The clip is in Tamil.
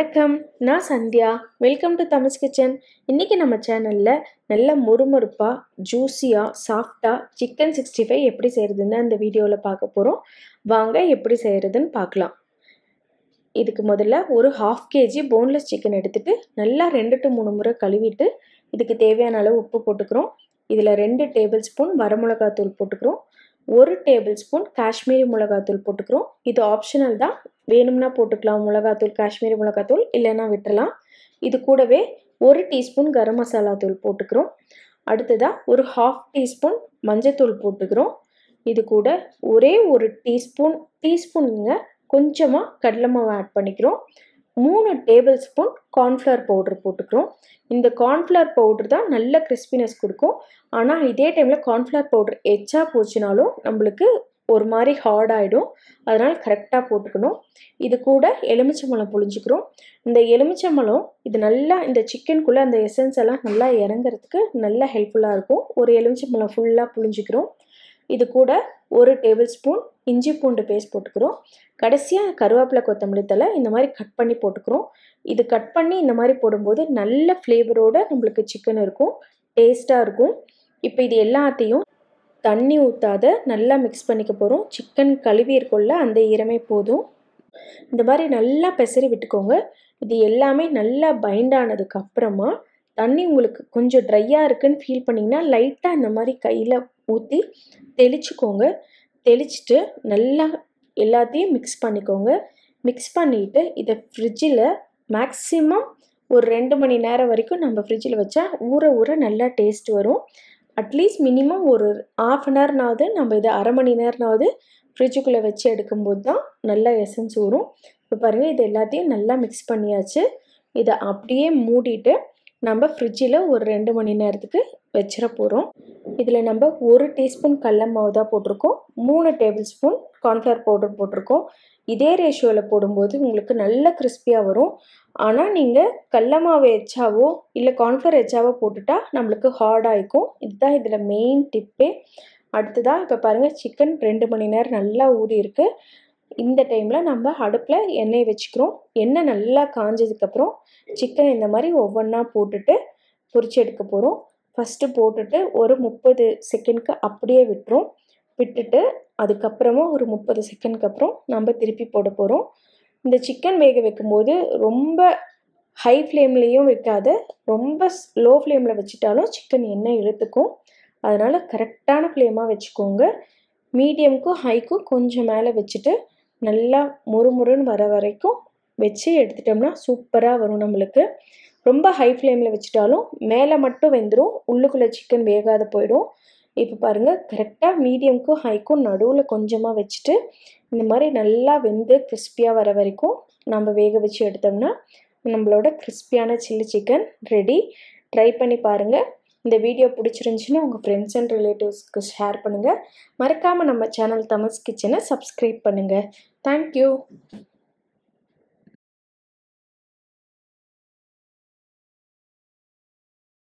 வணக்கம் நான் Sandhya welcome to Tamil's kitchen இன்றைக்கி நம்ம சேனலில் நல்ல மொறுமொறுப்பாக ஜூஸியாக சாஃப்டாக சிக்கன் சிக்ஸ்டி ஃபைவ் எப்படி செய்கிறதுன்னு அந்த வீடியோவில் பார்க்க போகிறோம் வாங்க எப்படி செய்கிறதுன்னு பார்க்கலாம் இதுக்கு முதல்ல ஒரு ஹாஃப் கேஜி போன்லெஸ் சிக்கன் எடுத்துகிட்டு நல்லா ரெண்டு டு மூணு முறை கழுவிட்டு இதுக்கு தேவையான அளவு உப்பு போட்டுக்கிறோம் இதில் ரெண்டு டேபிள் ஸ்பூன் வரமிளகாத்தூள் போட்டுக்கிறோம் ஒரு டேபிள் ஸ்பூன் காஷ்மீரி மிளகாத்தூள் போட்டுக்கிறோம் இது ஆப்ஷனல் தான் வேணும்னா போட்டுக்கலாம் மிளகாத்தூள் காஷ்மீரி மிளகாத்தூள் இல்லைன்னா விட்டுடலாம் இது கூடவே ஒரு டீஸ்பூன் கரம் மசாலா தூள் போட்டுக்கிறோம் அடுத்ததாக ஒரு ஹாஃப் டீஸ்பூன் மஞ்சத்தூள் போட்டுக்கிறோம் இது கூட ஒரே ஒரு டீஸ்பூன் டீஸ்பூனுங்க கொஞ்சமாக கடலை மாவு ஆட் பண்ணிக்கிறோம் மூணு டேபிள் ஸ்பூன் கார்ன்ஃப்ளவர் பவுட்ரு போட்டுக்கிறோம் இந்த கார்ன்ஃப்ளவர் பவுட்ரு தான் நல்ல கிறிஸ்பினஸ் கொடுக்கும் ஆனால் இதே டைமில் கார்ன்ஃப்ளவர் பவுட்ரு எச்சா போச்சுனாலும் நம்மளுக்கு ஒரு மாதிரி ஹார்ட் ஆகிடும் அதனால் கரெக்டாக போட்டுக்கணும் இது கூட எலுமிச்சம்பழம் புழிஞ்சிக்கிறோம் இந்த எலுமிச்சம்பழம் இது நல்லா இந்த சிக்கனுக்குள்ளே அந்த எசன்ஸ் எல்லாம் நல்லா இறங்குறதுக்கு நல்லா ஹெல்ப்ஃபுல்லாக இருக்கும் ஒரு எலுமிச்சம்பழம் ஃபுல்லாக புழிஞ்சிக்கிறோம் இது கூட ஒரு டேபிள் ஸ்பூன் இஞ்சி பூண்டு பேஸ்ட் போட்டுக்கிறோம் கடைசியாக கருவேப்பிலை கொத்தமல்லி தலை இந்த மாதிரி கட் பண்ணி போட்டுக்கிறோம் இது கட் பண்ணி இந்த மாதிரி போடும்போது நல்ல ஃப்ளேவரோடு நம்மளுக்கு சிக்கன் இருக்கும் டேஸ்ட்டாக இருக்கும் இப்போ இது எல்லாத்தையும் தண்ணி ஊற்றாத நல்லா மிக்ஸ் பண்ணிக்க போகிறோம் சிக்கன் கழுவி இருக்கொள்ள அந்த ஈரமே போதும் இந்த மாதிரி நல்லா பெசரி விட்டுக்கோங்க இது எல்லாமே நல்லா பைண்ட் ஆனதுக்கப்புறமா தண்ணி உங்களுக்கு கொஞ்சம் ட்ரையாக இருக்குதுன்னு ஃபீல் பண்ணிங்கன்னா லைட்டாக இந்த மாதிரி கையில் ஊற்றி தெளிச்சுக்கோங்க தெளிச்சுட்டு நல்லா எல்லாத்தையும் மிக்ஸ் பண்ணிக்கோங்க மிக்ஸ் பண்ணிவிட்டு இதை ஃப்ரிட்ஜில் மேக்ஸிமம் ஒரு ரெண்டு மணி நேரம் வரைக்கும் நம்ம ஃப்ரிட்ஜில் வச்சா ஊற ஊற நல்லா டேஸ்ட் வரும் அட்லீஸ்ட் மினிமம் ஒரு ஆஃப் அன் ஹவர்னாவது நம்ம இதை அரை மணி நேரனாவது ஃப்ரிட்ஜுக்குள்ளே வச்சு எடுக்கும்போது தான் நல்லா எசன்ஸ் ஊறும் இப்போ பாருங்கள் இது எல்லாத்தையும் நல்லா மிக்ஸ் பண்ணியாச்சு இதை அப்படியே மூடிட்டு நம்ம ஃப்ரிட்ஜில் ஒரு ரெண்டு மணி நேரத்துக்கு வச்சிட போகிறோம் இதில் நம்ம ஒரு டீஸ்பூன் கடல மாவு தான் போட்டிருக்கோம் மூணு டேபிள் ஸ்பூன் கார்ன்ஃப்ளவர் பவுடர் போட்டிருக்கோம் இதே ரேஷியோவில் போடும்போது உங்களுக்கு நல்ல கிறிஸ்பியாக வரும் ஆனால் நீங்கள் கடல மாவு எச்சாவோ இல்லை கார்ன்ஃப்ளவர் எச்சாவோ போட்டுட்டா நம்மளுக்கு ஹார்டாகிக்கும் இதுதான் இதில் மெயின் டிப்பே அடுத்ததாக இப்போ பாருங்கள் சிக்கன் ரெண்டு மணி நேரம் நல்லா ஊறி இருக்குது இந்த டைமில் நம்ம அடுப்பில் எண்ணெய் வச்சுக்கிறோம் எண்ணெய் நல்லா காஞ்சதுக்கப்புறம் சிக்கன் இந்த மாதிரி ஒவ்வொன்றா போட்டுட்டு பொறிச்சு எடுக்க போகிறோம் ஃபஸ்ட்டு போட்டுட்டு ஒரு முப்பது செகண்ட்க்கு அப்படியே விட்டுரும் விட்டுட்டு அதுக்கப்புறமா ஒரு முப்பது செகண்ட்க்கு அப்புறம் நம்ம திருப்பி போட போகிறோம் இந்த சிக்கன் வேக வைக்கும்போது ரொம்ப ஹை ஃப்ளேம்லேயும் வைக்காத ரொம்ப லோ ஃப்ளேமில் வச்சுட்டாலும் சிக்கன் எண்ணெய் இழுத்துக்கும் அதனால் கரெக்டான ஃப்ளேமாக வச்சுக்கோங்க மீடியமுக்கும் ஹைக்கும் கொஞ்சம் மேலே வச்சுட்டு நல்லா முறுமுறுன்னு வர வரைக்கும் வச்சு எடுத்துட்டோம்னா சூப்பராக வரும் நம்மளுக்கு ரொம்ப ஹை ஃப்ளேமில் வச்சுட்டாலும் மேலே மட்டும் வெந்துடும் உள்ளுக்குள்ளே சிக்கன் வேகாத போயிடும் இப்போ பாருங்கள் கரெக்டாக மீடியம்க்கும் ஹைக்கும் நடுவில் கொஞ்சமாக வச்சுட்டு இந்த மாதிரி நல்லா வெந்து கிறிஸ்பியாக வர வரைக்கும் நம்ம வேக வச்சு எடுத்தோம்னா நம்மளோட கிறிஸ்பியான சில்லி சிக்கன் ரெடி ட்ரை பண்ணி பாருங்கள் இந்த வீடியோ பிடிச்சிருந்துச்சின்னா உங்கள் ஃப்ரெண்ட்ஸ் அண்ட் ரிலேட்டிவ்ஸ்க்கு ஷேர் பண்ணுங்கள் மறக்காமல் நம்ம சேனல் தமிழ்ஸ் கிச்சனை சப்ஸ்கிரைப் பண்ணுங்கள் Thank you.